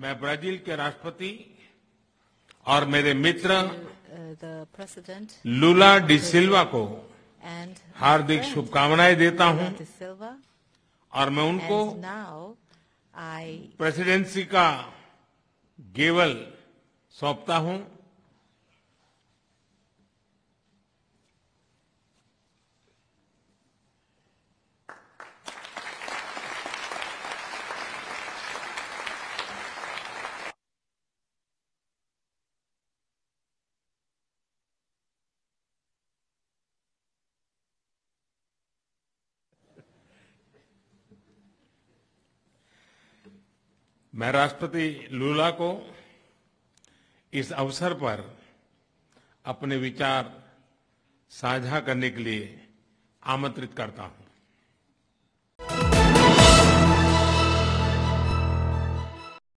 मैं ब्राजील के राष्ट्रपति और मेरे मित्र uh, लूला डिसिल्वा को हार्दिक शुभकामनाएं देता हूं और मैं उनको प्रेसिडेंसी का गेवल सौंपता हूं मैं राष्ट्रपति लूला को इस अवसर पर अपने विचार साझा करने के लिए आमंत्रित करता हूं